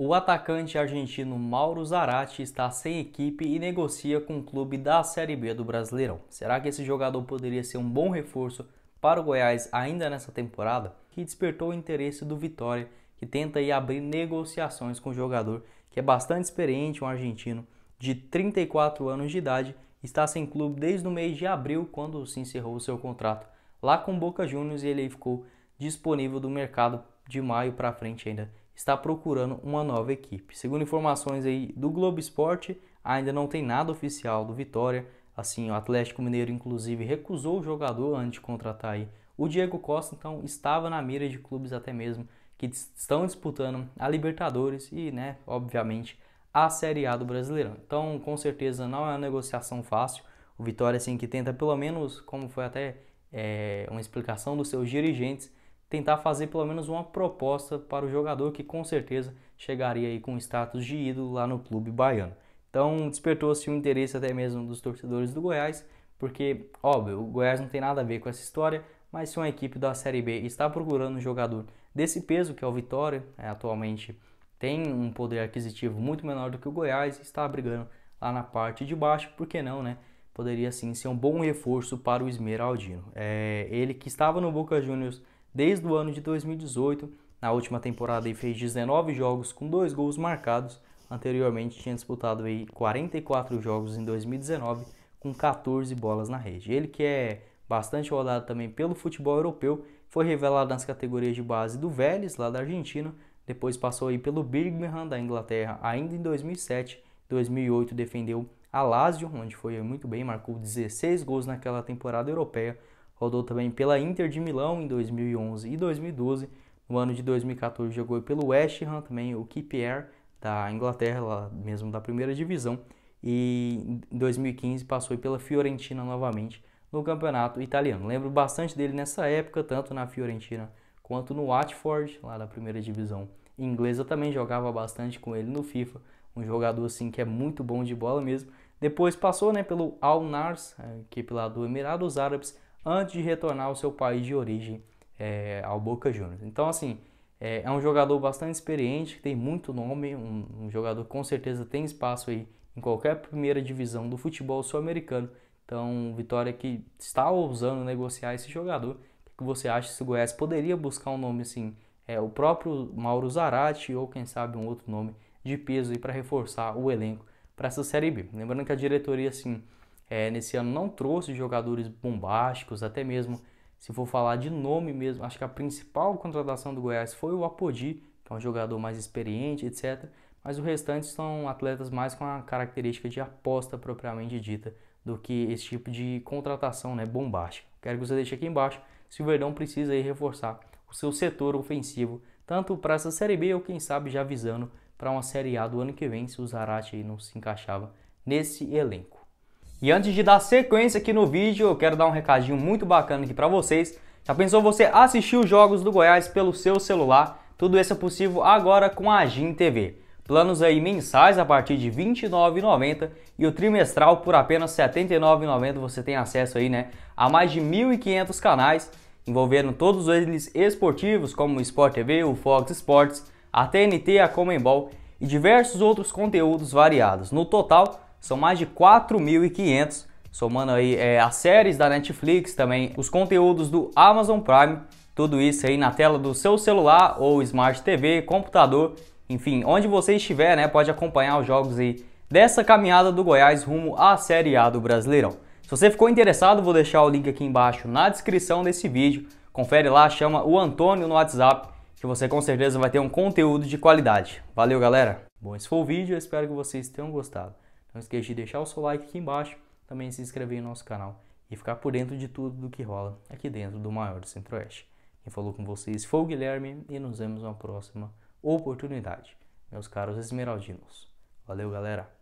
O atacante argentino Mauro Zarate está sem equipe e negocia com o clube da Série B do Brasileirão. Será que esse jogador poderia ser um bom reforço para o Goiás ainda nessa temporada? Que despertou o interesse do Vitória, que tenta aí abrir negociações com o jogador, que é bastante experiente, um argentino de 34 anos de idade, está sem clube desde o mês de abril, quando se encerrou o seu contrato lá com o Boca Juniors e ele ficou disponível do mercado de maio para frente ainda está procurando uma nova equipe. Segundo informações aí do Globo Esporte, ainda não tem nada oficial do Vitória. Assim, o Atlético Mineiro inclusive recusou o jogador antes de contratar aí o Diego Costa, então estava na mira de clubes até mesmo que estão disputando a Libertadores e, né, obviamente, a Série A do Brasileirão. Então, com certeza não é uma negociação fácil. O Vitória assim que tenta pelo menos, como foi até é, uma explicação dos seus dirigentes, tentar fazer pelo menos uma proposta para o jogador que com certeza chegaria aí com status de ídolo lá no clube baiano. Então despertou-se o um interesse até mesmo dos torcedores do Goiás, porque óbvio, o Goiás não tem nada a ver com essa história, mas se uma equipe da Série B está procurando um jogador desse peso, que é o Vitória, é, atualmente tem um poder aquisitivo muito menor do que o Goiás, está brigando lá na parte de baixo, por que não, né? Poderia sim ser um bom reforço para o Esmeraldino. É, ele que estava no Boca Juniors desde o ano de 2018. Na última temporada ele fez 19 jogos com dois gols marcados. Anteriormente tinha disputado aí 44 jogos em 2019 com 14 bolas na rede. Ele que é bastante rodado também pelo futebol europeu, foi revelado nas categorias de base do Vélez, lá da Argentina, depois passou aí pelo Birmingham da Inglaterra ainda em 2007, 2008 defendeu a Lazio, onde foi muito bem, marcou 16 gols naquela temporada europeia, rodou também pela Inter de Milão em 2011 e 2012. No ano de 2014 jogou pelo West Ham também, o QPR da Inglaterra, lá mesmo da primeira divisão. E em 2015 passou pela Fiorentina novamente no campeonato italiano. Lembro bastante dele nessa época, tanto na Fiorentina quanto no Watford, lá da primeira divisão inglesa. Também jogava bastante com ele no FIFA, um jogador assim que é muito bom de bola mesmo. Depois passou né, pelo Al Nars, equipe lá do Emirados Árabes, antes de retornar ao seu país de origem, é, ao Boca Juniors. Então, assim, é, é, um jogador bastante experiente, que tem muito nome, um, um jogador que com certeza tem espaço aí em qualquer primeira divisão do futebol sul-americano. Então, Vitória que está ousando negociar esse jogador, o que você acha se o Goiás poderia buscar um nome assim, é, o próprio Mauro Zarate ou quem sabe um outro nome de peso para reforçar o elenco para essa Série B. Lembrando que a diretoria, assim, é, nesse ano não trouxe jogadores bombásticos, até mesmo se for falar de nome mesmo, acho que a principal contratação do Goiás foi o Apodi, que é um jogador mais experiente, etc. Mas o restante são atletas mais com a característica de aposta propriamente dita do que esse tipo de contratação né, bombástica. Quero que você deixe aqui embaixo se o Verdão precisa aí reforçar o seu setor ofensivo, tanto para essa Série B ou quem sabe já visando para uma Série A do ano que vem, se o Zarate não se encaixava nesse elenco. E antes de dar sequência aqui no vídeo, eu quero dar um recadinho muito bacana aqui para vocês. Já pensou você assistir os jogos do Goiás pelo seu celular? Tudo isso é possível agora com a Gin TV. Planos aí mensais a partir de R$ 29,90 e o trimestral por apenas R$ 79,90 você tem acesso aí, né, a mais de 1.500 canais, envolvendo todos eles esportivos, como o Sport TV, o Fox Sports, a TNT, a Comembol e diversos outros conteúdos variados. No total, são mais de 4.500, somando aí é, as séries da Netflix, também os conteúdos do Amazon Prime, tudo isso aí na tela do seu celular ou Smart TV, computador, enfim, onde você estiver, né, pode acompanhar os jogos aí dessa caminhada do Goiás rumo à Série A do Brasileirão. Se você ficou interessado, vou deixar o link aqui embaixo na descrição desse vídeo. Confere lá, chama o Antônio no WhatsApp, que você com certeza vai ter um conteúdo de qualidade. Valeu, galera! Bom, esse foi o vídeo, espero que vocês tenham gostado. Não esqueça de deixar o seu like aqui embaixo, também se inscrever no nosso canal e ficar por dentro de tudo do que rola aqui dentro do maior do Centro-Oeste. Quem falou com vocês foi o Guilherme e nos vemos na próxima oportunidade, meus caros esmeraldinos. Valeu, galera!